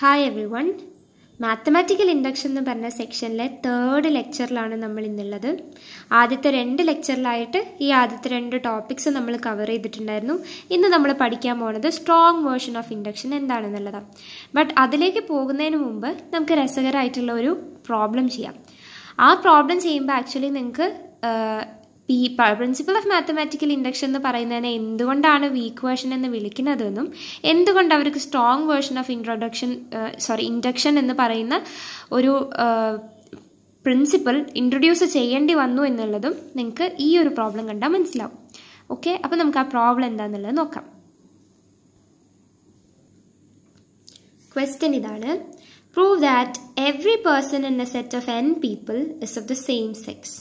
Hi everyone mathematical induction എന്ന് പറഞ്ഞ സെക്ഷനിലെ third ലെക്ചറിലാണ് നമ്മൾ ഇന്നുള്ളത് ആദ്യത്തെ രണ്ട് ലെക്ചറിലായിട്ട് ഈ ആദ്യത്തെ രണ്ട് ടോപ്പിക്സ് നമ്മൾ കവർ ചെയ്തിട്ടുണ്ടായിരുന്നു ഇന്ന് നമ്മൾ പഠിക്കാൻ പോകുന്നത് സ്ട്രോങ് വേർഷൻ ഓഫ് ഇൻഡക്ഷൻ എന്താണെന്നുള്ളതാണ് ബട്ട് അതിലേക്ക് പോകുന്നതിന് മുമ്പ് നമുക്ക് രസകരമായിട്ടുള്ള ഒരു പ്രോബ്ലം ചെയ്യാം ആ പ്രോബ്ലം ചെയ്യുമ്പോൾ ആക്ച്വലി നിങ്ങൾക്ക് ഈ പ്രിൻസിപ്പിൾ ഓഫ് മാത്തമാറ്റിക്കൽ ഇൻഡക്ഷൻ എന്ന് പറയുന്നതിനെ എന്തുകൊണ്ടാണ് വീക്ക് വേർഷൻ എന്ന് വിളിക്കുന്നതെന്നും എന്തുകൊണ്ട് അവർക്ക് strong version of introduction sorry induction എന്ന് പറയുന്ന ഒരു പ്രിൻസിപ്പിൾ ഇൻട്രൊഡ്യൂസ് ചെയ്യേണ്ടി വന്നു എന്നുള്ളതും നിങ്ങൾക്ക് ഈ ഒരു പ്രോബ്ലം കണ്ടാൽ മനസ്സിലാവും ഓക്കെ അപ്പോൾ നമുക്ക് ആ പ്രോബ്ലം എന്താണെന്നുള്ളത് നോക്കാം ക്വസ്റ്റ്യൻ ഇതാണ് prove that every person in a set of N people is of the same sex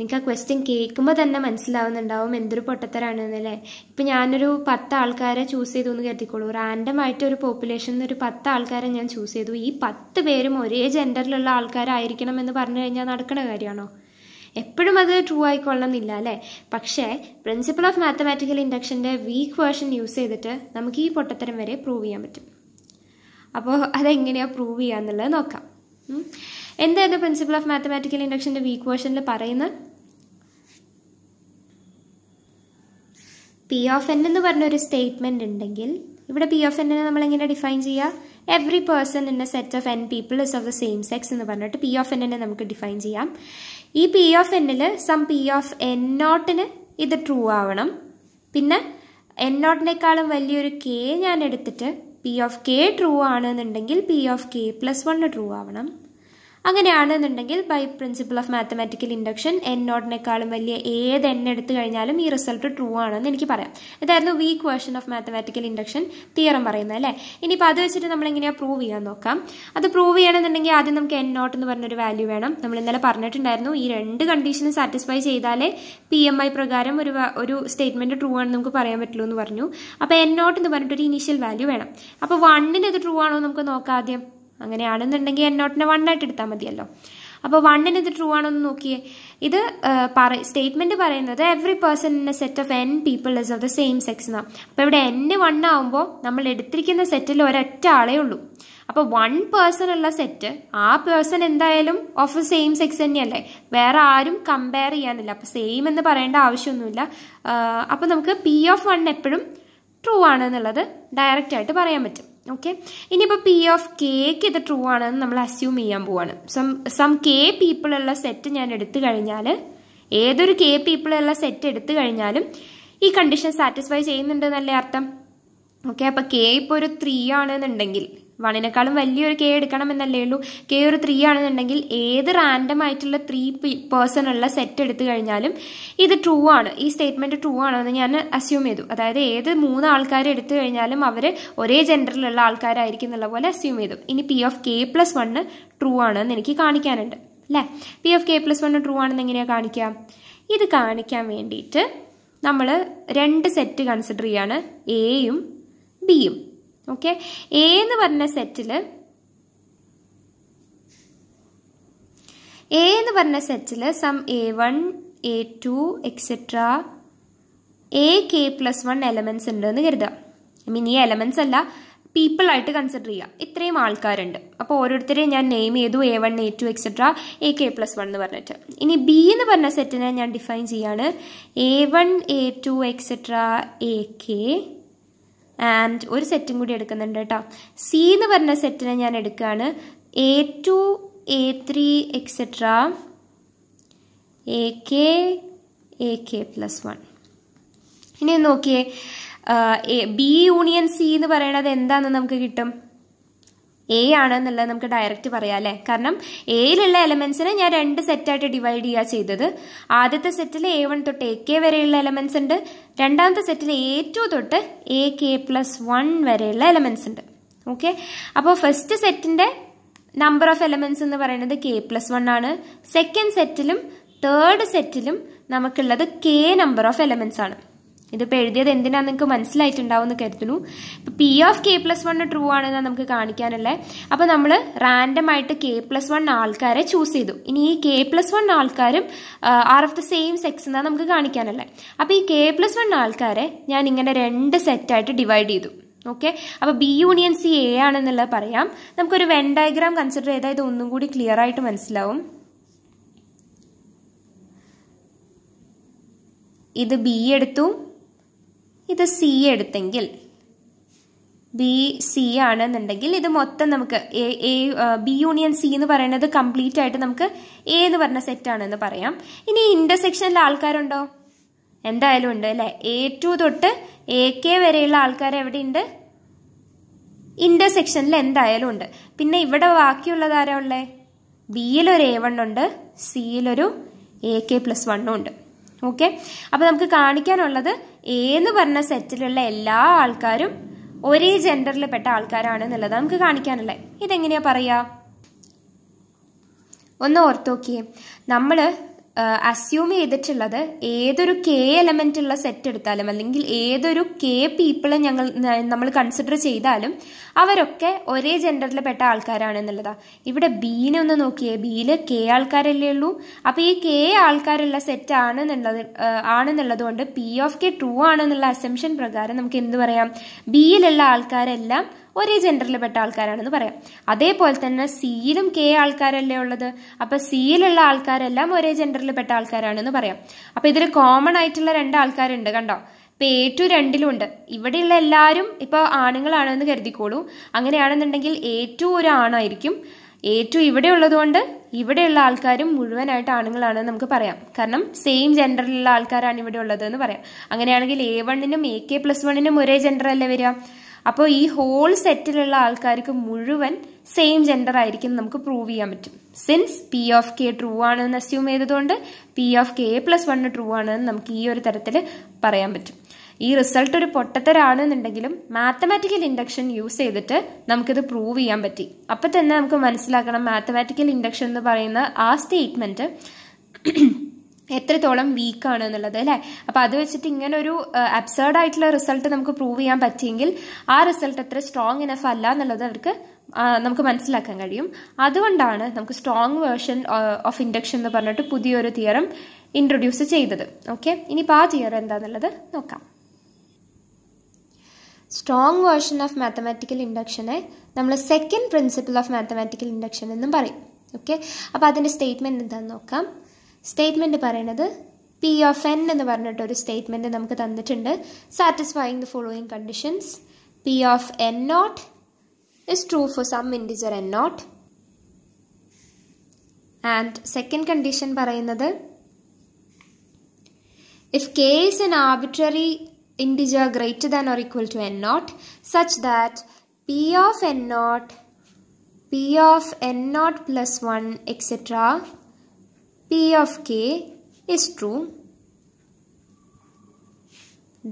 നിങ്ങൾക്ക് ആ ക്വസ്റ്റ്യൻ കേൾക്കുമ്പോൾ തന്നെ മനസ്സിലാവുന്നുണ്ടാവും എന്തൊരു പൊട്ടത്തരാണ് എന്നല്ലേ ഇപ്പം ഞാനൊരു പത്ത് ആൾക്കാരെ ചൂസ് ചെയ്തു എന്ന് കരുതിക്കോളൂ റാൻഡം ആയിട്ട് ഒരു പോപ്പുലേഷനിൽ ഒരു പത്ത് ആൾക്കാരെ ഞാൻ ചൂസ് ചെയ്തു ഈ പത്ത് പേരും ഒരേ ജെൻഡറിലുള്ള ആൾക്കാരായിരിക്കണം എന്ന് പറഞ്ഞു കഴിഞ്ഞാൽ നടക്കുന്ന കാര്യമാണോ എപ്പോഴും അത് ട്രൂ എന്നില്ല അല്ലേ പക്ഷേ പ്രിൻസിപ്പിൾ ഓഫ് മാത്തമാറ്റിക്കൽ ഇൻഡക്ഷൻ്റെ വീക്ക് വേർഷൻ യൂസ് ചെയ്തിട്ട് നമുക്ക് ഈ പൊട്ടത്തരം വരെ പ്രൂവ് ചെയ്യാൻ പറ്റും അപ്പോൾ അതെങ്ങനെയാണ് പ്രൂവ് ചെയ്യുക എന്നുള്ളത് നോക്കാം എന്തായിരുന്നു പ്രിൻസിപ്പിൾ ഓഫ് മാത്തമാറ്റിക്കൽ ഇൻഡക്ഷൻ്റെ വീക്ക് വേർഷനിൽ പറയുന്നത് പി ഓഫ് എൻ എന്ന് പറഞ്ഞൊരു സ്റ്റേറ്റ്മെന്റ് ഉണ്ടെങ്കിൽ ഇവിടെ പി ഓഫ് എന്നിനെ നമ്മൾ എങ്ങനെ ഡിഫൈൻ ചെയ്യുക every person in a set of N people is of the same sex എന്ന് പറഞ്ഞിട്ട് പി ഓഫ് എന്നിനെ നമുക്ക് ഡിഫൈൻ ചെയ്യാം ഈ പി ഓഫ് എന്നിൽ സം പി ഓഫ് എൻ നോട്ടിന് ഇത് ട്രൂ ആവണം പിന്നെ എൻ നോട്ടിനേക്കാളും വലിയൊരു കെ ഞാൻ എടുത്തിട്ട് പി ഓഫ് കെ ട്രൂ ആണെന്നുണ്ടെങ്കിൽ P of K plus one true ആവണം അങ്ങനെയാണെന്നുണ്ടെങ്കിൽ by principle of mathematical induction N നോട്ടിനേക്കാളും വലിയ ഏത് എൻ എടുത്തു കഴിഞ്ഞാലും ഈ റിസൾട്ട് ട്രൂ ആണെന്ന് എനിക്ക് പറയാം ഇതായിരുന്നു weak version of mathematical induction theorem പറയുന്നത് അല്ലേ ഇനിയിപ്പോൾ അത് വെച്ചിട്ട് നമ്മൾ എങ്ങനെയാണ് പ്രൂവ് ചെയ്യാൻ നോക്കാം അത് പ്രൂവ് ചെയ്യണമെന്നുണ്ടെങ്കിൽ ആദ്യം നമുക്ക് എൻ നോട്ട് എന്ന് പറഞ്ഞൊരു വാല്യൂ വേണം നമ്മൾ ഇന്നലെ പറഞ്ഞിട്ടുണ്ടായിരുന്നു ഈ രണ്ട് കണ്ടീഷനും സാറ്റിസ്ഫൈ ചെയ്താലേ പി എം ഐ പ്രകാരം ഒരു ഒരു സ്റ്റേറ്റ്മെൻറ്റ് ട്രൂ ആണെന്ന് നമുക്ക് പറയാൻ പറ്റുള്ളൂ എന്ന് പറഞ്ഞു അപ്പോൾ എൻ നോട്ട് എന്ന് പറഞ്ഞിട്ടൊരു ഇനീഷ്യൽ വാല്യൂ വേണം അപ്പോൾ വണ്ണിന് ഇത് ട്രൂ ആണോ നമുക്ക് നോക്കാം ആദ്യം അങ്ങനെയാണെന്നുണ്ടെങ്കിൽ എൻ നോട്ടിനെ വണ്ണായിട്ട് ആയിട്ട് എടുത്താൽ മതിയല്ലോ അപ്പോൾ വണ്ണിന് ഇത് ട്രൂ ആണോ എന്ന് നോക്കിയേ ഇത് പറ സ്റ്റേറ്റ്മെന്റ് പറയുന്നത് every person in a set of N people is of the same sex എന്നാണ് അപ്പോൾ ഇവിടെ എന്ന് വൺ ആവുമ്പോൾ നമ്മൾ എടുത്തിരിക്കുന്ന സെറ്റിൽ ഒരൊറ്റ ആളേ ഉള്ളൂ അപ്പോൾ വൺ പേഴ്സൺ ഉള്ള സെറ്റ് ആ പേഴ്സൺ എന്തായാലും ഓഫ് സെയിം സെക്സ് തന്നെയല്ലേ വേറെ ആരും കമ്പയർ ചെയ്യാനില്ല അപ്പോൾ സെയിം എന്ന് പറയേണ്ട ആവശ്യമൊന്നുമില്ല അപ്പോൾ നമുക്ക് പി ഓഫ് വൺ എപ്പോഴും ട്രൂ ആണ് എന്നുള്ളത് ഡയറക്റ്റ് ആയിട്ട് പറയാൻ പറ്റും ഓക്കെ ഇനിയിപ്പോൾ പി ഓഫ് കെക്ക് ഇത് ട്രൂ ആണെന്ന് നമ്മൾ അസ്യൂം ചെയ്യാൻ പോവാണ് സം സം കെ പീപ്പിളുള്ള സെറ്റ് ഞാൻ എടുത്തു കഴിഞ്ഞാൽ ഏതൊരു കെ പീപ്പിളുള്ള സെറ്റ് എടുത്തു കഴിഞ്ഞാലും ഈ കണ്ടീഷൻ സാറ്റിസ്ഫൈ ചെയ്യുന്നുണ്ട് എന്നല്ലേ അർത്ഥം ഓക്കെ അപ്പോൾ കെ ഇപ്പോൾ ഒരു ത്രീ ആണെന്നുണ്ടെങ്കിൽ വണ്ണിനേക്കാളും വലിയൊരു കെ എടുക്കണം എന്നല്ലേ ഉള്ളൂ കെ ഒരു ത്രീ ആണെന്നുണ്ടെങ്കിൽ ഏത് റാൻഡം ആയിട്ടുള്ള ത്രീ പേഴ്സൺ ഉള്ള സെറ്റ് എടുത്തു കഴിഞ്ഞാലും ഇത് ട്രൂ ആണ് ഈ സ്റ്റേറ്റ്മെന്റ് ട്രൂ എന്ന് ഞാൻ അസ്യൂം ചെയ്തു അതായത് ഏത് മൂന്ന് ആൾക്കാർ എടുത്തു കഴിഞ്ഞാലും അവർ ഒരേ ജെൻഡറിലുള്ള ആൾക്കാരായിരിക്കും എന്നുള്ള പോലെ അസ്യൂം ചെയ്തു ഇനി P of K plus one true ആണെന്ന് എനിക്ക് കാണിക്കാനുണ്ട് അല്ലെ P of K plus one true ആണെന്ന് എങ്ങനെയാണ് കാണിക്കുക ഇത് കാണിക്കാൻ വേണ്ടിയിട്ട് നമ്മൾ രണ്ട് സെറ്റ് കൺസിഡർ ചെയ്യാണ് എയും ബിയും ഓക്കെ എ എന്ന് പറഞ്ഞ സെറ്റിൽ എ എന്ന് പറഞ്ഞ സെറ്റിൽ some A one A two etcetera A K plus one elements ഉണ്ട് എന്ന് കരുതുക ഐ മീൻ ഈ എലമെന്റ്സ് അല്ല പീപ്പിൾ ആയിട്ട് കൺസിഡർ ചെയ്യുക ഇത്രയും ആൾക്കാരുണ്ട് അപ്പോൾ ഓരോരുത്തരെയും ഞാൻ നെയിം ചെയ്തു A one A two etcetera A K plus one എന്ന് പറഞ്ഞിട്ട് ഇനി ബി എന്ന് പറഞ്ഞ സെറ്റിനെ ഞാൻ ഡിഫൈൻ ചെയ്യാണ് A one A two etcetera A K and ഒരു സെറ്റും കൂടി എടുക്കുന്നുണ്ട് കേട്ടോ സി എന്ന് പറഞ്ഞ സെറ്റിനെ ഞാൻ എടുക്കുകയാണ് A two A three etcetera A K A K plus one ഇനി നോക്കിയേ ബി യൂണിയൻ സി എന്ന് പറയണത് എന്താണെന്ന് നമുക്ക് കിട്ടും എ ആണ് എന്നുള്ളത് നമുക്ക് ഡയറക്റ്റ് പറയാം അല്ലേ കാരണം എയിലുള്ള എലമെന്റ്സിനെ ഞാൻ രണ്ട് സെറ്റായിട്ട് ഡിവൈഡ് ചെയ്യുക ചെയ്തത് ആദ്യത്തെ സെറ്റിൽ എ വൺ തൊട്ട് എ കെ വരെയുള്ള എലമെന്റ്സ് ഉണ്ട് രണ്ടാമത്തെ സെറ്റിൽ എ ടു തൊട്ട് എ കെ പ്ലസ് വൺ വരെയുള്ള എലമെന്റ്സ് ഉണ്ട് ഓക്കെ അപ്പോൾ ഫസ്റ്റ് സെറ്റിന്റെ നമ്പർ ഓഫ് എലമെന്റ്സ് എന്ന് പറയുന്നത് കെ പ്ലസ് വൺ ആണ് സെക്കൻഡ് സെറ്റിലും തേർഡ് സെറ്റിലും നമുക്കുള്ളത് കെ നമ്പർ ഓഫ് എലമെന്റ്സ് ആണ് ഇതിപ്പോൾ എഴുതിയത് എന്തിനാണെന്ന് നിങ്ങൾക്ക് മനസ്സിലായിട്ടുണ്ടാവും എന്ന് കരുതുന്നു ഇപ്പം P of K plus one true ആണെന്നാണ് നമുക്ക് കാണിക്കാനുള്ളത് അപ്പോൾ നമ്മൾ റാൻഡം ആയിട്ട് കെ പ്ലസ് വൺ ആൾക്കാരെ ചൂസ് ചെയ്തു ഇനി ഈ കെ പ്ലസ് വൺ ആൾക്കാരും are of the same sex എന്നാണ് നമുക്ക് കാണിക്കാനുള്ളത് അപ്പോൾ ഈ കെ പ്ലസ് വൺ ആൾക്കാരെ ഞാൻ ഇങ്ങനെ രണ്ട് സെറ്റായിട്ട് ഡിവൈഡ് ചെയ്തു ഓക്കെ അപ്പോൾ ബി യൂണിയൻ സി എ ആണെന്നുള്ളത് പറയാം നമുക്കൊരു വെൻ ഡയഗ്രാം കൺസിഡർ ചെയ്താൽ ഇത് ഒന്നും കൂടി ക്ലിയർ ആയിട്ട് മനസ്സിലാവും ഇത് ബി എടുത്തു ഇത് സി എടുത്തെങ്കിൽ ബി സി ആണെന്നുണ്ടെങ്കിൽ ഇത് മൊത്തം നമുക്ക് എ ബി യൂണിയൻ സി എന്ന് പറയുന്നത് കംപ്ലീറ്റ് ആയിട്ട് നമുക്ക് എ എന്ന് പറഞ്ഞ സെറ്റാണെന്ന് പറയാം ഇനി ഇന്റർസെക്ഷനിൽ ആൾക്കാരുണ്ടോ എന്തായാലും ഉണ്ട് അല്ലേ എ ടു തൊട്ട് എ കെ വരെയുള്ള ആൾക്കാർ എവിടെയുണ്ട് ഇന്റർസെക്ഷനിൽ എന്തായാലും ഉണ്ട് പിന്നെ ഇവിടെ ബാക്കിയുള്ളത് ആരാ ഉള്ളത് ബിയിലൊരു എ വൺ ഉണ്ട് സിയിലൊരു എ കെ പ്ലസ് വണ്ണും ഉണ്ട് ഓക്കെ അപ്പോൾ നമുക്ക് കാണിക്കാനുള്ളത് ഏന്ന് പറഞ്ഞ സെറ്റിലുള്ള എല്ലാ ആൾക്കാരും ഒരേ ജെൻഡറിൽ പെട്ട ആൾക്കാരാണ് എന്നുള്ളത് നമുക്ക് കാണിക്കാനുള്ളത് ഇതെങ്ങനെയാ പറയാ ഒന്ന് ഓർത്തോക്കിയേ നമ്മൾ അസ്യൂം ചെയ്തിട്ടുള്ളത് ഏതൊരു കെ എലമെന്റ് ഉള്ള സെറ്റ് എടുത്താലും അല്ലെങ്കിൽ ഏതൊരു കെ പീപ്പിൾ ഞങ്ങൾ നമ്മൾ കൺസിഡർ ചെയ്താലും അവരൊക്കെ ഒരേ ജെൻഡറിൽപ്പെട്ട എന്നുള്ളതാ ഇവിടെ ബീനെ ഒന്ന് നോക്കിയേ ബിയിൽ കെ ആൾക്കാരല്ലേ ഉള്ളൂ അപ്പോൾ ഈ കെ ആൾക്കാരുള്ള സെറ്റ് ആണെന്നുള്ളത് ആണെന്നുള്ളത് കൊണ്ട് പി ഓഫ് കെ ട്രൂ ആണെന്നുള്ള അസംഷൻ പ്രകാരം നമുക്ക് എന്ത് പറയാം ബിയിലുള്ള ആൾക്കാരെല്ലാം ഒരേ ജെൻഡറിൽപ്പെട്ട ആൾക്കാരാണെന്ന് പറയാം അതേപോലെ തന്നെ സിയിലും കെ ആൾക്കാരല്ലേ ഉള്ളത് അപ്പൊ സിയിലുള്ള ആൾക്കാരെല്ലാം ഒരേ ജെൻഡറിൽപ്പെട്ട ആൾക്കാരാണെന്ന് പറയാം അപ്പൊ ഇതിൽ കോമൺ ആയിട്ടുള്ള രണ്ട് ആൾക്കാരുണ്ട് കണ്ടോ ഇപ്പൊ എ ടു രണ്ടിലും ഉണ്ട് ഇവിടെയുള്ള എല്ലാവരും ഇപ്പൊ ആണുങ്ങളാണെന്ന് കരുതിക്കോളൂ അങ്ങനെയാണെന്നുണ്ടെങ്കിൽ എ ടു ഒരു ആണായിരിക്കും എ ടു ഇവിടെ ഉള്ളതുകൊണ്ട് ഇവിടെയുള്ള ആൾക്കാരും മുഴുവനായിട്ട് ആണുങ്ങളാണെന്ന് നമുക്ക് പറയാം കാരണം സെയിം ജെൻഡറിലുള്ള ആൾക്കാരാണ് ഇവിടെ ഉള്ളതെന്ന് പറയാം അങ്ങനെയാണെങ്കിൽ എ വണ്ണിനും എ കെ പ്ലസ് വണ്ണിനും ഒരേ ജെൻഡർ അല്ലേ വരിക അപ്പോൾ ഈ ഹോൾ സെറ്റിലുള്ള ആൾക്കാർക്ക് മുഴുവൻ സെയിം ജെൻഡർ ആയിരിക്കും നമുക്ക് പ്രൂവ് ചെയ്യാൻ പറ്റും since P of K true ആണെന്ന് അസ്യൂം ചെയ്തതുകൊണ്ട് P of K plus one true ആണെന്ന് നമുക്ക് ഈ ഒരു തരത്തിൽ പറയാൻ പറ്റും ഈ റിസൾട്ട് ഒരു പൊട്ടത്തരാണെന്നുണ്ടെങ്കിലും മാത്തമാറ്റിക്കൽ ഇൻഡക്ഷൻ യൂസ് ചെയ്തിട്ട് നമുക്കിത് പ്രൂവ് ചെയ്യാൻ പറ്റി അപ്പം തന്നെ നമുക്ക് മനസ്സിലാക്കണം മാത്തമാറ്റിക്കൽ ഇൻഡക്ഷൻ എന്ന് പറയുന്ന ആ സ്റ്റേറ്റ്മെൻറ്റ് എത്രത്തോളം വീക്കാണ് എന്നുള്ളത് അല്ലേ അപ്പോൾ അത് വെച്ചിട്ട് ഇങ്ങനെ ഒരു അബ്സേർഡ് ആയിട്ടുള്ള റിസൾട്ട് നമുക്ക് പ്രൂവ് ചെയ്യാൻ പറ്റിയെങ്കിൽ ആ റിസൾട്ട് എത്ര സ്ട്രോങ് ഇനഫ് അല്ല എന്നുള്ളത് അവർക്ക് നമുക്ക് മനസ്സിലാക്കാൻ കഴിയും അതുകൊണ്ടാണ് നമുക്ക് സ്ട്രോങ് വേർഷൻ ഓഫ് ഇൻഡക്ഷൻ എന്ന് പറഞ്ഞിട്ട് പുതിയൊരു തിയറം ഇൻട്രൊഡ്യൂസ് ചെയ്തത് ഓക്കെ ഇനിയിപ്പോൾ ആ തിയറം എന്താണെന്നുള്ളത് നോക്കാം സ്ട്രോങ് വേർഷൻ ഓഫ് മാത്തമാറ്റിക്കൽ ഇൻഡക്ഷനെ നമ്മൾ second principle of mathematical induction എന്നും പറയും ഓക്കെ അപ്പോൾ അതിൻ്റെ സ്റ്റേറ്റ്മെൻറ്റ് എന്താണെന്ന് നോക്കാം സ്റ്റേറ്റ്മെൻറ്റ് പറയണത് പി ഓഫ് എൻ എന്ന് പറഞ്ഞിട്ടൊരു സ്റ്റേറ്റ്മെൻറ്റ് നമുക്ക് തന്നിട്ടുണ്ട് satisfying the following conditions P of N naught is true for some integer N naught and second condition പറയുന്നത് if K is an arbitrary integer greater than or equal to N naught such that P of N naught P of N naught plus one etcetera P of K is true,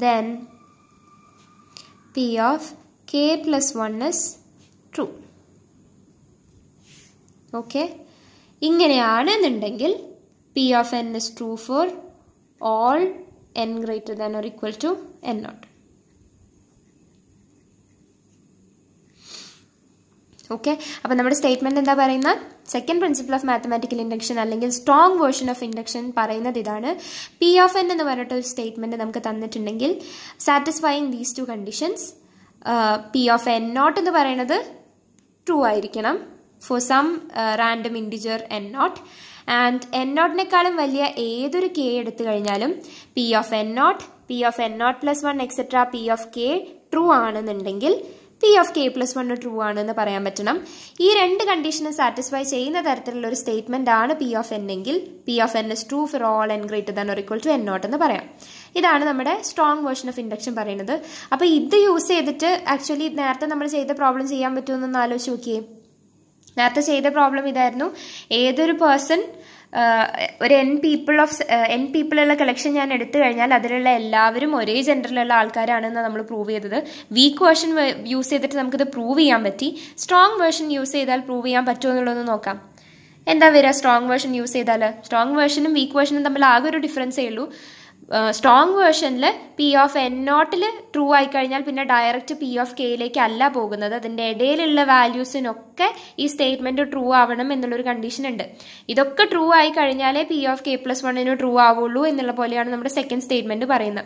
then P of K plus 1 is true. Okay. in general, then ne P of N is true for all N greater than or equal to N naught. Okay അപ്പോൾ നമ്മുടെ statement എന്താ പറയുന്നത് second principle of mathematical induction അല്ലെങ്കിൽ strong version of induction പറയുന്നത് ഇതാണ് P of N എന്ന് പറഞ്ഞിട്ട് ഒരു സ്റ്റേറ്റ്മെൻറ്റ് നമുക്ക് തന്നിട്ടുണ്ടെങ്കിൽ satisfying these two conditions P of N naught എന്ന് പറയുന്നത് ട്രൂ ആയിരിക്കണം for some random integer N naught and N നോട്ടിനേക്കാളും വലിയ ഏതൊരു കെ എടുത്തു കഴിഞ്ഞാലും P of N naught P of N naught plus one etcetera P of K true ആണെന്നുണ്ടെങ്കിൽ P of K plus one true ആണ് എന്ന് പറയാൻ പറ്റണം ഈ രണ്ട് കണ്ടീഷനും സാറ്റിസ്ഫൈ ചെയ്യുന്ന തരത്തിലുള്ള ഒരു സ്റ്റേറ്റ്മെന്റ് ആണ് പി ഓഫ് എൻ എങ്കിൽ P of N is true for all N greater than ഒരിക്കൽ ടു എൻ നോട്ട് എന്ന് പറയാം ഇതാണ് നമ്മുടെ സ്ട്രോങ് വേർഷൻ ഓഫ് ഇൻഡക്ഷൻ പറയുന്നത് അപ്പോൾ ഇത് യൂസ് ചെയ്തിട്ട് ആക്ച്വലി നേരത്തെ നമ്മൾ ചെയ്ത പ്രോബ്ലം ചെയ്യാൻ പറ്റുമെന്നൊന്ന് ആലോചിച്ച് നോക്കിയേ നേരത്തെ ചെയ്ത പ്രോബ്ലം ഇതായിരുന്നു ഏതൊരു പേഴ്സൺ ഒരു എൻ പീപ്പിൾ ഓഫ് എൻ പീപ്പിളുള്ള കളക്ഷൻ ഞാൻ എടുത്തു കഴിഞ്ഞാൽ അതിലുള്ള എല്ലാവരും ഒരേ ജെൻഡറിലുള്ള ആൾക്കാരാണെന്ന് നമ്മൾ പ്രൂവ് ചെയ്തത് വീക്ക് വേർഷൻ യൂസ് ചെയ്തിട്ട് നമുക്കിത് പ്രൂവ് ചെയ്യാൻ പറ്റി സ്ട്രോങ് വേർഷൻ യൂസ് ചെയ്താൽ പ്രൂവ് ചെയ്യാൻ പറ്റുമോ എന്നുള്ളതൊന്നും നോക്കാം എന്താ വരിക സ്ട്രോങ് വേർഷൻ യൂസ് ചെയ്താൽ സ്ട്രോങ് വേർഷനും വീക്ക് വേർഷനും തമ്മിൽ ആകെ ഒരു ഡിഫറൻസേ ഉള്ളൂ സ്ട്രോങ് വേർഷനിൽ പി ഓഫ് എൻ നോട്ടിൽ ട്രൂ ആയിക്കഴിഞ്ഞാൽ പിന്നെ ഡയറക്റ്റ് പി ഓഫ് കെയിലേക്ക് അല്ല പോകുന്നത് അതിൻ്റെ ഇടയിലുള്ള വാല്യൂസിനൊക്കെ ഈ സ്റ്റേറ്റ്മെൻറ്റ് ട്രൂ ആവണം എന്നുള്ളൊരു കണ്ടീഷൻ ഉണ്ട് ഇതൊക്കെ ട്രൂ ആയി കഴിഞ്ഞാലേ പി ഓഫ് കെ പ്ലസ് വണ്ണിന് ട്രൂ ആവുള്ളൂ എന്നുള്ള പോലെയാണ് നമ്മുടെ സെക്കൻഡ് സ്റ്റേറ്റ്മെൻറ്റ് പറയുന്നത്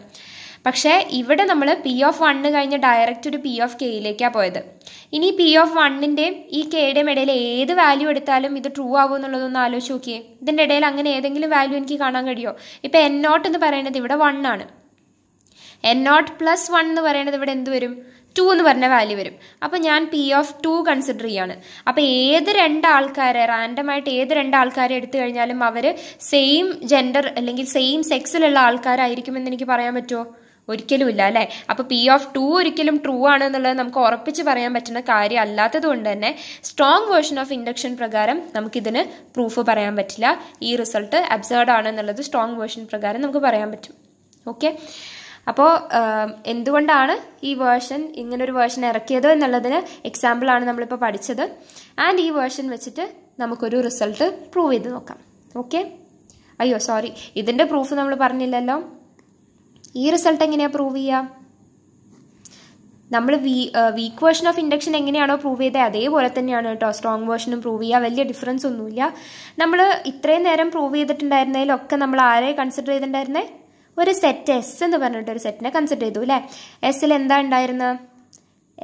പക്ഷേ ഇവിടെ നമ്മൾ പി ഓഫ് വണ്ണ് കഴിഞ്ഞ് ഡയറക്റ്റ് ഒരു പി ഓഫ് കെയിലേക്കാണ് പോയത് ഇനി പി ഓഫ് വണ്ണിൻ്റെയും ഈ കെയുടെയും ഇടയിൽ ഏത് വാല്യൂ എടുത്താലും ഇത് ട്രൂ ആകും എന്നുള്ളതൊന്ന് ആലോചിച്ച് നോക്കിയേ ഇതിൻ്റെ ഇടയിൽ അങ്ങനെ ഏതെങ്കിലും വാല്യൂ എനിക്ക് കാണാൻ കഴിയുമോ ഇപ്പം എൻ നോട്ട് എന്ന് പറയുന്നത് ഇവിടെ വൺ ആണ് എൻ നോട്ട് പ്ലസ് വൺ എന്ന് പറയുന്നത് ഇവിടെ എന്ത് വരും ടു എന്ന് പറഞ്ഞ വാല്യൂ വരും അപ്പോൾ ഞാൻ പി ഓഫ് ടു കൺസിഡർ ചെയ്യാണ് അപ്പോൾ ഏത് രണ്ട് ആൾക്കാരെ റാൻഡമായിട്ട് ഏത് രണ്ട് ആൾക്കാരെ എടുത്തു കഴിഞ്ഞാലും അവർ സെയിം ജെൻഡർ അല്ലെങ്കിൽ സെയിം സെക്സിലുള്ള ആൾക്കാരായിരിക്കുമെന്ന് എനിക്ക് പറയാൻ പറ്റുമോ ഒരിക്കലുമില്ല അല്ലേ അപ്പോൾ പി ഓഫ് ടു ഒരിക്കലും ട്രൂ ആണ് എന്നുള്ളത് നമുക്ക് ഉറപ്പിച്ച് പറയാൻ പറ്റുന്ന കാര്യം അല്ലാത്തത് കൊണ്ട് തന്നെ സ്ട്രോങ് വേർഷൻ ഓഫ് ഇൻഡക്ഷൻ പ്രകാരം നമുക്കിതിന് പ്രൂഫ് പറയാൻ പറ്റില്ല ഈ റിസൾട്ട് അബ്സേർഡ് ആണ് എന്നുള്ളത് സ്ട്രോങ് വേർഷൻ പ്രകാരം നമുക്ക് പറയാൻ പറ്റും ഓക്കെ അപ്പോൾ എന്തുകൊണ്ടാണ് ഈ വേർഷൻ ഇങ്ങനൊരു വേർഷൻ ഇറക്കിയത് എന്നുള്ളതിന് എക്സാമ്പിളാണ് നമ്മളിപ്പോൾ പഠിച്ചത് ആൻഡ് ഈ വേർഷൻ വെച്ചിട്ട് നമുക്കൊരു റിസൾട്ട് പ്രൂവ് ചെയ്ത് നോക്കാം ഓക്കെ അയ്യോ സോറി ഇതിൻ്റെ പ്രൂഫ് നമ്മൾ പറഞ്ഞില്ലല്ലോ ഈ റിസൾട്ട് എങ്ങനെയാണ് പ്രൂവ് ചെയ്യുക നമ്മൾ we weak version of induction എങ്ങനെയാണോ പ്രൂവ് ചെയ്തത് അതേപോലെ തന്നെയാണ് കേട്ടോ സ്ട്രോങ് വേർഷനും പ്രൂവ് ചെയ്യുക വലിയ ഡിഫറൻസ് ഒന്നുമില്ല നമ്മൾ ഇത്രയും നേരം പ്രൂവ് ചെയ്തിട്ടുണ്ടായിരുന്നതിലൊക്കെ നമ്മൾ ആരെ കൺസിഡർ ചെയ്തിട്ടുണ്ടായിരുന്നേ ഒരു സെറ്റ് എസ് എന്ന് പറഞ്ഞിട്ട് ഒരു സെറ്റിനെ കൺസിഡർ ചെയ്തു അല്ലേ എസ്സിൽ എന്താ ഉണ്ടായിരുന്നത്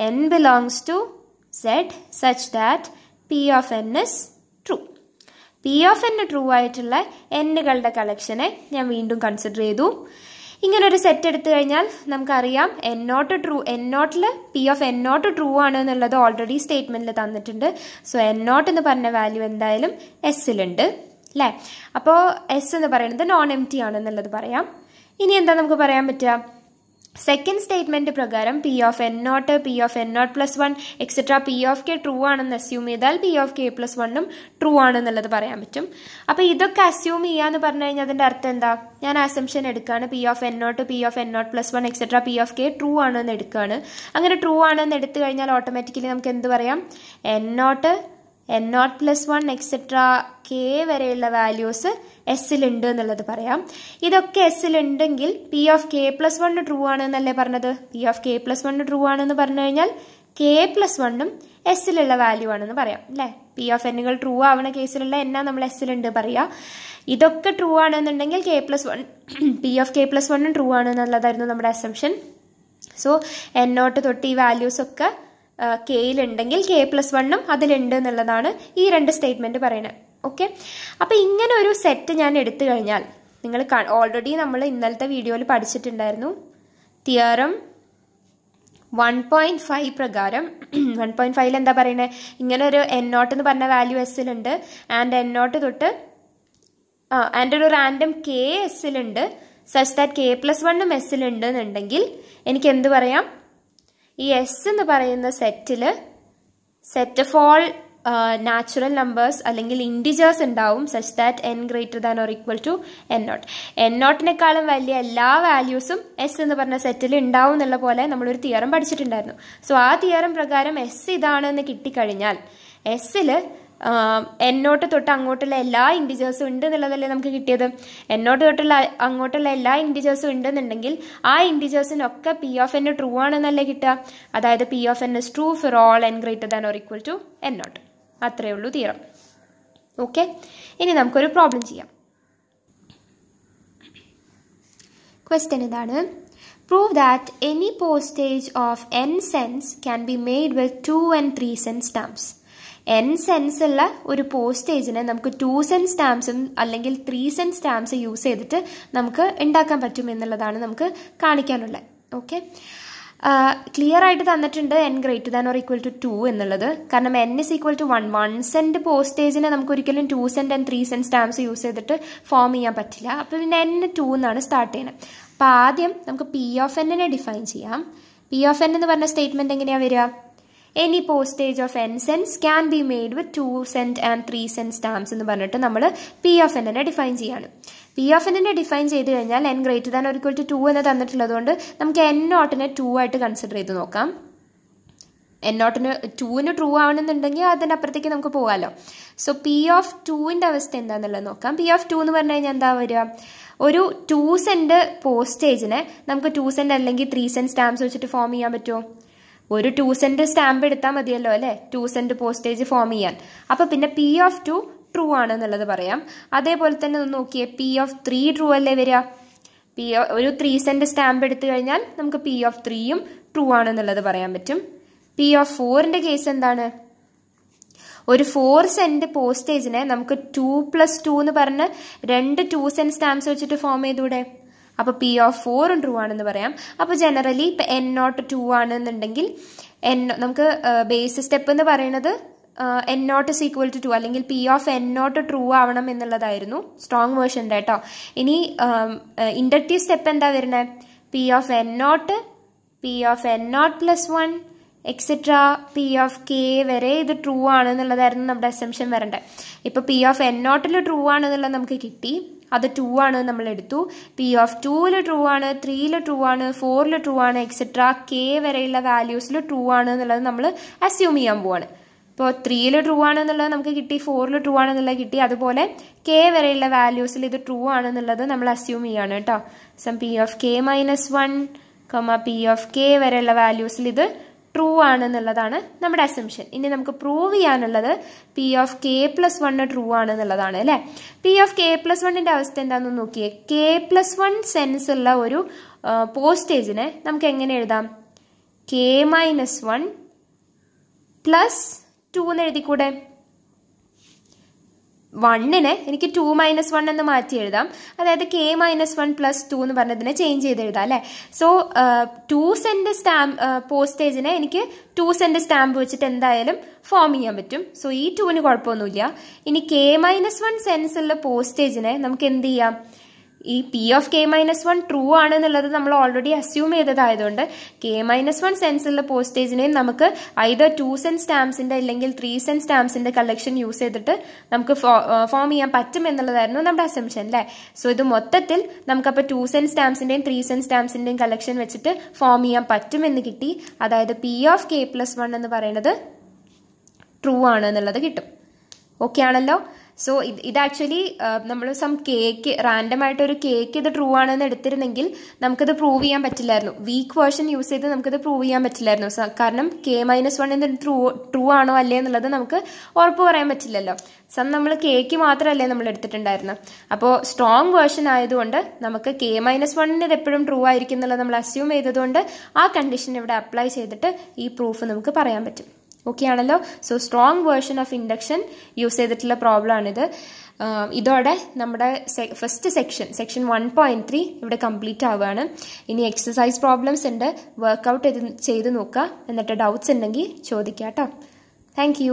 N belongs to set such that P of N is true P of N true ആയിട്ടുള്ള എന്നുകളുടെ കളക്ഷനെ ഞാൻ വീണ്ടും കൺസിഡർ ചെയ്തു ഇങ്ങനൊരു സെറ്റ് എടുത്തു കഴിഞ്ഞാൽ നമുക്കറിയാം എൻ നോട്ട് ട്രൂ എൻ നോട്ടിൽ P of N naught true ആണ് എന്നുള്ളത് ഓൾറെഡി സ്റ്റേറ്റ്മെൻറ്റിൽ തന്നിട്ടുണ്ട് സോ എൻ നോട്ട് എന്ന് പറഞ്ഞ വാല്യൂ എന്തായാലും എസ്സിലുണ്ട് അല്ലേ അപ്പോൾ എസ് എന്ന് പറയുന്നത് നോൺ എം ടി ആണെന്നുള്ളത് പറയാം ഇനി എന്താ നമുക്ക് പറയാൻ പറ്റുക സെക്കൻഡ് സ്റ്റേറ്റ്മെന്റ് പ്രകാരം P of N naught P of N naught plus one etcetera P of K true ആണെന്ന് അസ്യൂം ചെയ്താൽ പി ഓഫ് കെ പ്ലസ് വണ്ണും ട്രൂ ആണെന്നുള്ളത് പറയാൻ പറ്റും അപ്പോൾ ഇതൊക്കെ അസ്യൂം ചെയ്യാന്ന് പറഞ്ഞു കഴിഞ്ഞാൽ അതിന്റെ അർത്ഥം എന്താ ഞാൻ അസംഷൻ എടുക്കുകയാണ് P of N naught P of N naught plus one etcetera P of K true ആണെന്ന് എടുക്കുകയാണ് അങ്ങനെ ട്രൂ ആണെന്ന് എടുത്തു കഴിഞ്ഞാൽ ഓട്ടോമാറ്റിക്കലി നമുക്ക് എന്ത് പറയാം N naught N naught plus one etcetera K വരെയുള്ള വാല്യൂസ് എസ്സിലുണ്ട് എന്നുള്ളത് പറയാം ഇതൊക്കെ എസ്സിലുണ്ടെങ്കിൽ P of K plus one true ആണ് എന്നല്ലേ പറഞ്ഞത് P of K plus one true ആണെന്ന് പറഞ്ഞു കഴിഞ്ഞാൽ കെ പ്ലസ് വണ്ണും എസ്സിലുള്ള വാല്യൂ ആണെന്ന് പറയാം അല്ലേ പി ഓഫ് എന്നുകൾ ട്രൂ ആവുന്ന കേസിലുള്ള എന്നാ നമ്മൾ എസ്സിലുണ്ട് പറയാ ഇതൊക്കെ ട്രൂ ആണെന്നുണ്ടെങ്കിൽ K plus one P of K plus വണ്ണും ട്രൂ ആണ് എന്നുള്ളതായിരുന്നു നമ്മുടെ അസംഷൻ സോ എന്നോട്ട് തൊട്ട് ഈ വാല്യൂസ് ഒക്കെ കെയിലുണ്ടെങ്കിൽ കെ പ്ലസ് വണ്ണും അതിലുണ്ട് എന്നുള്ളതാണ് ഈ രണ്ട് സ്റ്റേറ്റ്മെൻറ്റ് പറയുന്നത് ഓക്കെ അപ്പോൾ ഇങ്ങനെ ഒരു സെറ്റ് ഞാൻ എടുത്തു കഴിഞ്ഞാൽ നിങ്ങൾ ഓൾറെഡി നമ്മൾ ഇന്നലത്തെ വീഡിയോയിൽ പഠിച്ചിട്ടുണ്ടായിരുന്നു തിയറം വൺ പോയിൻറ്റ് ഫൈവ് പ്രകാരം വൺ പോയിൻറ്റ് ഫൈവിൽ എന്താ പറയുന്നത് ഇങ്ങനെ ഒരു എൻ നോട്ട് എന്ന് പറഞ്ഞ വാല്യൂ എസ്സിലുണ്ട് ആൻഡ് എൻ നോട്ട് തൊട്ട് ആ ആൻഡ് ഒരു റാൻഡം കെ എസ്സിലുണ്ട് സച്ച് ദാറ്റ് കെ പ്ലസ് വണ്ണും എസ്സിലുണ്ട് എന്നുണ്ടെങ്കിൽ എനിക്ക് എന്ത് പറയാം ഈ എസ് എന്ന് പറയുന്ന സെറ്റിൽ set of all natural numbers അല്ലെങ്കിൽ ഇൻഡിജേഴ്സ് ഉണ്ടാവും such that N greater than or equal to N naught N നോട്ടിനേക്കാളും വലിയ എല്ലാ വാല്യൂസും എസ് എന്ന് പറഞ്ഞ സെറ്റിൽ ഉണ്ടാവും എന്നുള്ള പോലെ നമ്മളൊരു തിയറം പഠിച്ചിട്ടുണ്ടായിരുന്നു സോ ആ തിയറം പ്രകാരം എസ് ഇതാണെന്ന് കിട്ടിക്കഴിഞ്ഞാൽ എസ്സിൽ നോട്ട് തൊട്ട് അങ്ങോട്ടുള്ള എല്ലാ ഇൻഡിജേഴ്സും ഉണ്ട് എന്നുള്ളതല്ലേ നമുക്ക് കിട്ടിയത് എന്നോട്ട് തൊട്ടുള്ള അങ്ങോട്ടുള്ള എല്ലാ ഇൻഡിജേഴ്സും ഉണ്ടെന്നുണ്ടെങ്കിൽ ആ ഇൻഡിജേഴ്സിനൊക്കെ പി ഓഫ് എൻ ട്രൂ ആണെന്നല്ലേ കിട്ടുക അതായത് P of N is true for all N greater than or equal to N naught അത്രയേ ഉള്ളൂ തീരം ഓക്കെ ഇനി നമുക്കൊരു പ്രോബ്ലം ചെയ്യാം ക്വസ്റ്റ്യൻ ഇതാണ് prove that any postage of N cents can be made with two and three cents stamps N cents ഉള്ള ഒരു പോസ്റ്റേജിന് നമുക്ക് ടു സെൻസ് സ്റ്റാമ്പ്സും അല്ലെങ്കിൽ ത്രീ സെൻസ് സ്റ്റാമ്പ്സ് യൂസ് ചെയ്തിട്ട് നമുക്ക് ഉണ്ടാക്കാൻ പറ്റും എന്നുള്ളതാണ് നമുക്ക് കാണിക്കാനുള്ളത് ഓക്കെ ക്ലിയർ ആയിട്ട് തന്നിട്ടുണ്ട് N greater than or equal to two എന്നുള്ളത് കാരണം N is equal to one one cent പോസ്റ്റേജിനെ നമുക്ക് ഒരിക്കലും two cent and three cent stamps use ചെയ്തിട്ട് ഫോം ചെയ്യാൻ പറ്റില്ല അപ്പോൾ പിന്നെ എൻ ടു എന്നാണ് സ്റ്റാർട്ട് ചെയ്യുന്നത് അപ്പോൾ ആദ്യം നമുക്ക് പി ഓഫ് എന്നിനെ ഡിഫൈൻ ചെയ്യാം പി ഓഫ് എൻ എന്ന് പറഞ്ഞ സ്റ്റേറ്റ്മെൻറ്റ് എങ്ങനെയാണ് വരിക any postage of N cents can be made with two cent and three cent stamps എന്ന് പറഞ്ഞിട്ട് നമ്മൾ പി ഓഫ് എന്നെ ഡിഫൈൻ ചെയ്യാണ് പി ഓഫ് എന്നിനെ ഡിഫൈൻ ചെയ്ത് കഴിഞ്ഞാൽ എൻ ഗ്രേറ്റർ ദാൻ ഒരു ടു ടു എന്ന് തന്നിട്ടുള്ളതുകൊണ്ട് നമുക്ക് എൻ നോട്ടിനെ ടു ആയിട്ട് കൺസിഡർ ചെയ്ത് നോക്കാം എൻ നോട്ടിന് ടുവിന് ട്രൂ ആവണമെന്നുണ്ടെങ്കിൽ അതിൻ്റെ അപ്പുറത്തേക്ക് നമുക്ക് പോകാമല്ലോ സോ പി ഓഫ് ടുവിൻ്റെ അവസ്ഥ എന്താണെന്നുള്ളത് നോക്കാം പി ഓഫ് ടു എന്ന് പറഞ്ഞു കഴിഞ്ഞാൽ എന്താ വരിക ഒരു ടു സെൻറ്റ് പോസ്റ്റേജിനെ നമുക്ക് ടു സെൻറ്റ് അല്ലെങ്കിൽ ത്രീ സെൻറ്റ് സ്റ്റാമ്പ്സ് വെച്ചിട്ട് ഫോം ചെയ്യാൻ പറ്റുമോ ഒരു ടു സെൻറ്റ് സ്റ്റാമ്പ് എടുത്താൽ മതിയല്ലോ അല്ലേ ടു സെൻറ്റ് പോസ്റ്റേജ് ഫോം ചെയ്യാൻ അപ്പോൾ പിന്നെ പി ഓഫ് ടു ട്രൂ ആണ് എന്നുള്ളത് പറയാം അതേപോലെ തന്നെ ഒന്ന് നോക്കിയേ പി ഓഫ് ത്രീ ട്രൂ അല്ലേ വരിക പി ഒരു ത്രീ സെൻറ്റ് സ്റ്റാമ്പ് എടുത്തു കഴിഞ്ഞാൽ നമുക്ക് പി ഓഫ് ത്രീയും ട്രൂ ആണെന്നുള്ളത് പറയാൻ പറ്റും പി ഓഫ് ഫോറിൻ്റെ കേസ് എന്താണ് ഒരു ഫോർ സെൻറ്റ് പോസ്റ്റേജിനെ നമുക്ക് ടു പ്ലസ് ടു എന്ന് പറഞ്ഞ് രണ്ട് ടു സെൻറ്റ് സ്റ്റാമ്പ്സ് വെച്ചിട്ട് ഫോം ചെയ്തൂടെ അപ്പോൾ പി ഓഫ് ഫോറും ട്രൂ ആണെന്ന് പറയാം അപ്പോൾ ജനറലി ഇപ്പം എൻ നോട്ട് ടു ആണെന്നുണ്ടെങ്കിൽ എൻ നമുക്ക് ബേസ് സ്റ്റെപ്പ് എന്ന് പറയുന്നത് N naught is equal to two അല്ലെങ്കിൽ P of N naught true ആവണം എന്നുള്ളതായിരുന്നു സ്ട്രോങ് വേർഷൻ്റെ കേട്ടോ ഇനി ഇൻഡക്റ്റീവ് സ്റ്റെപ്പ് എന്താ വരുന്നത് P of N naught P of N naught plus one etcetera P of K വരെ ഇത് ട്രൂ ആണ് എന്നുള്ളതായിരുന്നു നമ്മുടെ അസംഷൻ വരേണ്ടത് ഇപ്പോൾ പി ഓഫ് എൻ നോട്ടിൽ ട്രൂ ആണെന്നുള്ളത് നമുക്ക് കിട്ടി അത് ടു ആണ് നമ്മൾ എടുത്തു പി ഓഫ് ടൂവിൽ ട്രൂ ആണ് ത്രീയിൽ ട്രൂ ആണ് ഫോറിൽ ട്രൂ ആണ് എക്സെട്ര കെ വരെയുള്ള വാല്യൂസിൽ ട്രൂ ആണ് എന്നുള്ളത് നമ്മൾ അസ്യൂം ചെയ്യാൻ പോവാണ് ഇപ്പോൾ ത്രീയിൽ ട്രൂ ആണെന്നുള്ളത് നമുക്ക് കിട്ടി ഫോറിൽ ട്രൂ ആണെന്നുള്ളത് കിട്ടി അതുപോലെ കെ വരെയുള്ള വാല്യൂസിൽ ഇത് ട്രൂ ആണെന്നുള്ളത് നമ്മൾ അസ്യൂം ചെയ്യാണ് കേട്ടോ some P of K minus one comma P of K വരെയുള്ള വാല്യൂസിൽ ഇത് ട്രൂ ആണെന്നുള്ളതാണ് നമ്മുടെ അസംഷൻ ഇനി നമുക്ക് പ്രൂവ് ചെയ്യാനുള്ളത് P of K plus one true ആണെന്നുള്ളതാണ് അല്ലേ പി ഓഫ് കെ പ്ലസ് വണ്ണിൻ്റെ അവസ്ഥ എന്താണെന്ന് നോക്കിയേ കെ പ്ലസ് വൺ സെൻസ് ഉള്ള ഒരു പോസ്റ്റേജിനെ നമുക്ക് എങ്ങനെ എഴുതാം K minus one plus two എന്ന് എഴുതിക്കൂടെ വണ്ണിനെ എനിക്ക് ടു മൈനസ് വൺ എന്ന് മാറ്റി എഴുതാം അതായത് K minus one plus two എന്ന് പറഞ്ഞതിനെ ചേഞ്ച് ചെയ്ത് എഴുതാം അല്ലേ സോ ടു സെൻറ്റ് സ്റ്റാമ്പ് പോസ്റ്റേജിനെ എനിക്ക് ടു സെൻറ്റ് സ്റ്റാമ്പ് വെച്ചിട്ട് എന്തായാലും ഫോം ചെയ്യാൻ പറ്റും സോ ഈ ടുവിന് കുഴപ്പമൊന്നുമില്ല ഇനി കെ മൈനസ് വൺ സെൻസുള്ള പോസ്റ്റേജിനെ നമുക്ക് എന്ത് ചെയ്യാം ഈ P of K minus one true ആണ് എന്നുള്ളത് നമ്മൾ ഓൾറെഡി അസ്യൂം ചെയ്തതായതുകൊണ്ട് കെ മൈനസ് വൺ സെൻസുള്ള പോസ്റ്റേജിനെയും നമുക്ക് ഐതർ ടു സെൻറ്റ് സ്റ്റാമ്പ്സിന്റെ അല്ലെങ്കിൽ ത്രീ സെൻറ്റ് സ്റ്റാമ്പ്സിന്റെ കളക്ഷൻ യൂസ് ചെയ്തിട്ട് നമുക്ക് ഫോം ചെയ്യാൻ പറ്റും എന്നുള്ളതായിരുന്നു നമ്മുടെ അസംഷൻ അല്ലേ സോ ഇത് മൊത്തത്തിൽ നമുക്കപ്പോൾ ടു സെൻറ്റ് സ്റ്റാമ്പ്സിന്റെയും ത്രീ സെൻറ്റ് സ്റ്റാമ്പ്സിന്റെയും കളക്ഷൻ വെച്ചിട്ട് ഫോം ചെയ്യാൻ പറ്റും എന്ന് കിട്ടി അതായത് P of K plus one എന്ന് പറയുന്നത് ട്രൂ ആണ് എന്നുള്ളത് കിട്ടും ഓക്കെ ആണല്ലോ സോ ഇത് ഇത് ആക്ച്വലി നമ്മൾ സം കേക്ക് റാൻഡം ആയിട്ട് ഒരു കേക്ക് ഇത് ട്രൂ ആണെന്ന് എടുത്തിരുന്നെങ്കിൽ നമുക്കിത് പ്രൂവ് ചെയ്യാൻ പറ്റില്ലായിരുന്നു വീക്ക് വേർഷൻ യൂസ് ചെയ്ത് നമുക്കിത് പ്രൂവ് ചെയ്യാൻ പറ്റില്ലായിരുന്നു കാരണം കെ മൈനസ് വൺ എന്ത് ട്രൂ ട്രൂ ആണോ അല്ലേ എന്നുള്ളത് നമുക്ക് ഉറപ്പ് പറയാൻ പറ്റില്ലല്ലോ സം നമ്മൾ കേക്ക് മാത്രമല്ലേ നമ്മൾ എടുത്തിട്ടുണ്ടായിരുന്നു അപ്പോൾ സ്ട്രോങ് വേർഷൻ ആയതുകൊണ്ട് നമുക്ക് കെ മൈനസ് വണ്ണിന് ഇത് എപ്പോഴും ട്രൂ ആയിരിക്കും എന്നുള്ളത് നമ്മൾ അസ്യൂം ചെയ്തതുകൊണ്ട് ആ കണ്ടീഷൻ ഇവിടെ അപ്ലൈ ചെയ്തിട്ട് ഈ പ്രൂഫ് നമുക്ക് പറയാൻ പറ്റും ഓക്കെ ആണല്ലോ so strong version of induction use ചെയ്തിട്ടുള്ള പ്രോബ്ലം ആണിത് ഇതോടെ നമ്മുടെ first section section one point three ഇവിടെ കംപ്ലീറ്റ് ആവുകയാണ് ഇനി എക്സസൈസ് പ്രോബ്ലംസ് ഉണ്ട് വർക്കൗട്ട് ചെയ്ത് നോക്കുക എന്നിട്ട് ഡൗട്ട്സ് ഉണ്ടെങ്കിൽ ചോദിക്കാം കേട്ടോ താങ്ക്